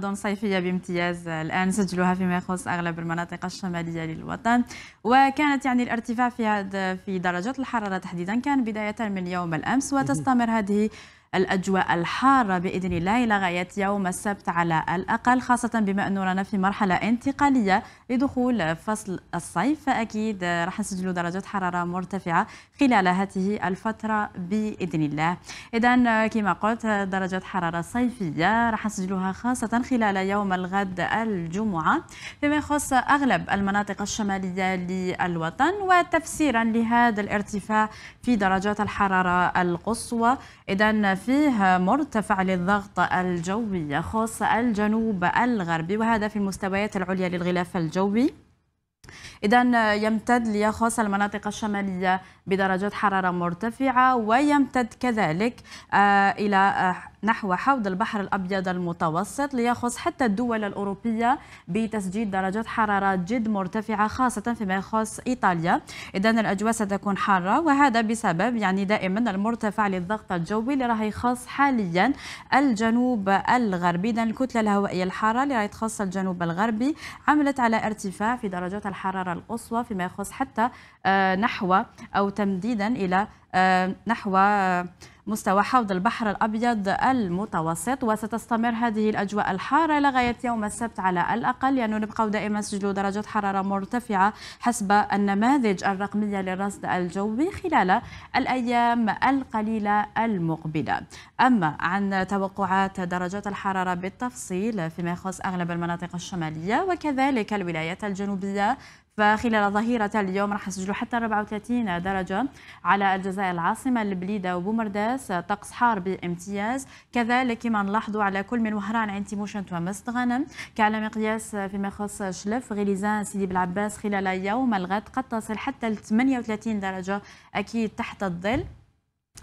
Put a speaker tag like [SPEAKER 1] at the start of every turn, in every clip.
[SPEAKER 1] أحضان صيفية بامتياز الآن سجلوها فيما يخص أغلب المناطق الشمالية للوطن وكانت يعني الارتفاع في في درجات الحرارة تحديدا كان بداية من يوم الأمس وتستمر هذه الأجواء الحارة بإذن الله إلى غاية يوم السبت على الأقل خاصة بما أنه رانا في مرحلة انتقالية لدخول فصل الصيف فأكيد راح نسجل درجات حرارة مرتفعة خلال هذه الفترة بإذن الله إذا كما قلت درجات حرارة صيفية راح نسجلها خاصة خلال يوم الغد الجمعة فيما يخص أغلب المناطق الشمالية للوطن وتفسيرا لهذا الارتفاع في درجات الحرارة القصوى إذا فيه مرتفع للضغط الجوي يخص الجنوب الغربي وهذا في المستويات العليا للغلاف الجوي إذا يمتد ليخص المناطق الشمالية بدرجات حرارة مرتفعة ويمتد كذلك آه، إلى آه، نحو حوض البحر الأبيض المتوسط ليخص حتى الدول الأوروبية بتسجيل درجات حرارة جد مرتفعة خاصة فيما يخص إيطاليا إذا الأجواء ستكون حارة وهذا بسبب يعني دائما المرتفع للضغط الجوي اللي راح يخص حاليا الجنوب الغربي إذا الكتلة الهوائية الحارة اللي راح تخص الجنوب الغربي عملت على ارتفاع في درجات الحرارة القصوى فيما يخص حتى آه، نحو أو تمديدا إلى آه، نحو مستوى حوض البحر الأبيض المتوسط وستستمر هذه الأجواء الحارة لغاية يوم السبت على الأقل لأنه يعني نبقى دائما سجلوا درجات حرارة مرتفعة حسب النماذج الرقمية للرصد الجوي خلال الأيام القليلة المقبلة أما عن توقعات درجات الحرارة بالتفصيل فيما يخص أغلب المناطق الشمالية وكذلك الولايات الجنوبية فخلال ظهيرة اليوم راح نسجلوا حتى 34 درجة على الجزائر العاصمة البليدة وبومرداس طقس حار بامتياز كذلك كما نلاحظوا على كل من وهران عين تيموشنت ومست غنم كعلى مقياس فيما يخص شلف غليزان سيدي بالعباس خلال يوم الغد قد تصل حتى 38 درجة أكيد تحت الظل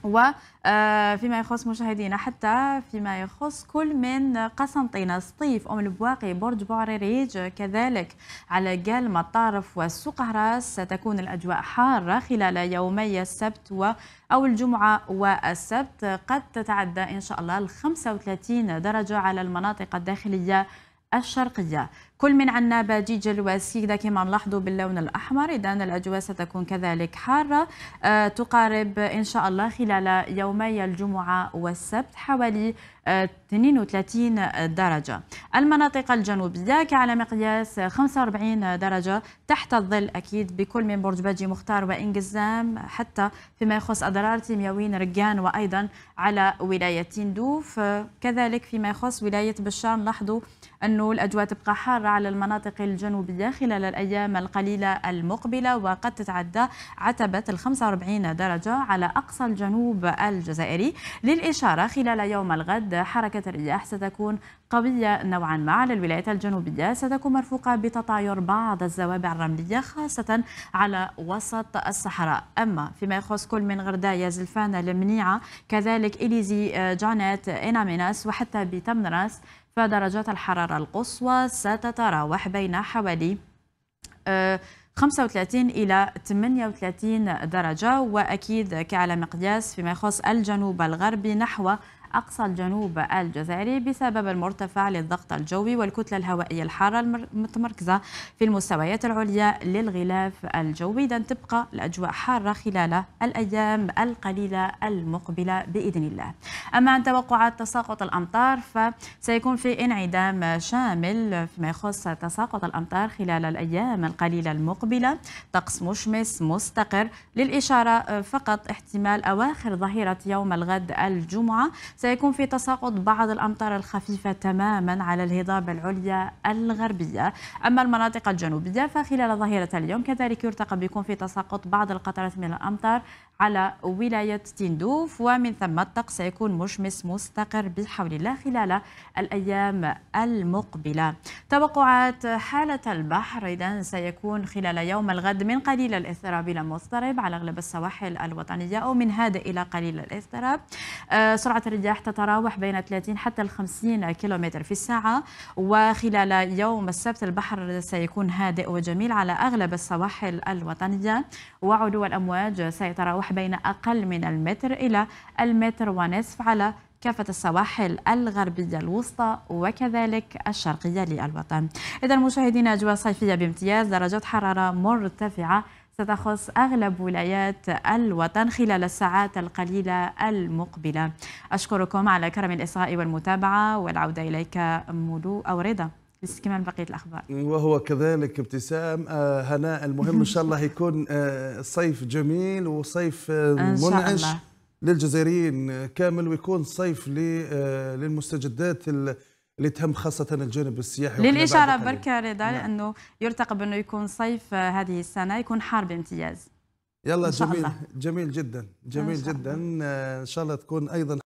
[SPEAKER 1] وفيما آه، يخص مشاهدينا حتى فيما يخص كل من قسنطينة سطيف أم البواقي برج بوعريريج كذلك على مطارف الطارف والسقهراس ستكون الأجواء حارة خلال يومي السبت و أو الجمعة والسبت قد تتعدى إن شاء الله 35 درجة على المناطق الداخلية الشرقية كل من عنا باديج الواسيك ده كما نلاحظوا باللون الأحمر إذا الأجواء ستكون كذلك حارة أه تقارب إن شاء الله خلال يومي الجمعة والسبت حوالي 32 آه، درجة المناطق الجنوبية كعلى مقياس 45 درجة تحت الظل أكيد بكل من برج باجي مختار وإنجزام حتى فيما يخص أضرار تيمياوين رجان وأيضا على ولاية تندوف آه، كذلك فيما يخص ولاية بشار لاحظوا أنه الأجواء تبقى حارة على المناطق الجنوبية خلال الأيام القليلة المقبلة وقد تتعدى عتبة ال 45 درجة على أقصى الجنوب الجزائري للإشارة خلال يوم الغد حركة الرياح ستكون قوية نوعا ما على الولايات الجنوبية ستكون مرفوقة بتطاير بعض الزوابع الرملية خاصة على وسط الصحراء أما فيما يخص كل من غردايا زلفان المنيعة كذلك إليزي جانيت إناميناس وحتى بتمنراس فدرجات الحرارة القصوى ستتراوح بين حوالي 35 آه، إلى 38 درجة وأكيد كعلى مقياس فيما يخص الجنوب الغربي نحو أقصى الجنوب الجزائري بسبب المرتفع للضغط الجوي والكتلة الهوائية الحارة المتمركزة في المستويات العليا للغلاف الجوي إذا تبقى الأجواء حارة خلال الأيام القليلة المقبلة بإذن الله أما عن توقعات تساقط الأمطار فسيكون في انعدام شامل فيما يخص تساقط الأمطار خلال الأيام القليلة المقبلة طقس مشمس مستقر للإشارة فقط احتمال أواخر ظهيرة يوم الغد الجمعة سيكون في تساقط بعض الأمطار الخفيفة تماما على الهضاب العليا الغربية أما المناطق الجنوبية فخلال ظهيرة اليوم كذلك يرتقب يكون في تساقط بعض القطرات من الأمطار على ولاية تندوف ومن ثم الطقس سيكون مشمس مستقر بحول الله خلال الأيام المقبلة توقعات حالة البحر إذا سيكون خلال يوم الغد من قليل الاضطراب إلى مضطرب على أغلب السواحل الوطنية أو من هادئ إلى قليل الاضطراب آه، سرعة الرياح تتراوح بين 30 حتى 50 كيلومتر في الساعة وخلال يوم السبت البحر سيكون هادئ وجميل على أغلب السواحل الوطنية وعلو الأمواج سيتراوح تتراوح بين أقل من المتر إلى المتر ونصف على كافة السواحل الغربية الوسطى وكذلك الشرقية للوطن إذا المشاهدين أجواء صيفية بامتياز درجات حرارة مرتفعة ستخص أغلب ولايات الوطن خلال الساعات القليلة المقبلة أشكركم على كرم الإصغاء والمتابعة والعودة إليك ملو أو رضا لاستكمال بقية الأخبار وهو كذلك ابتسام آه، هناء المهم إن شاء الله يكون آه، صيف جميل وصيف آه، منعش للجزائريين كامل ويكون صيف للمستجدات اللي تهم خاصة الجانب السياحي للإشارة بركة رضا نعم. أنه يرتقب أنه يكون صيف هذه السنة يكون حار بامتياز يلا جميل الله. جميل جدا جميل إن جدا إن شاء الله تكون أيضا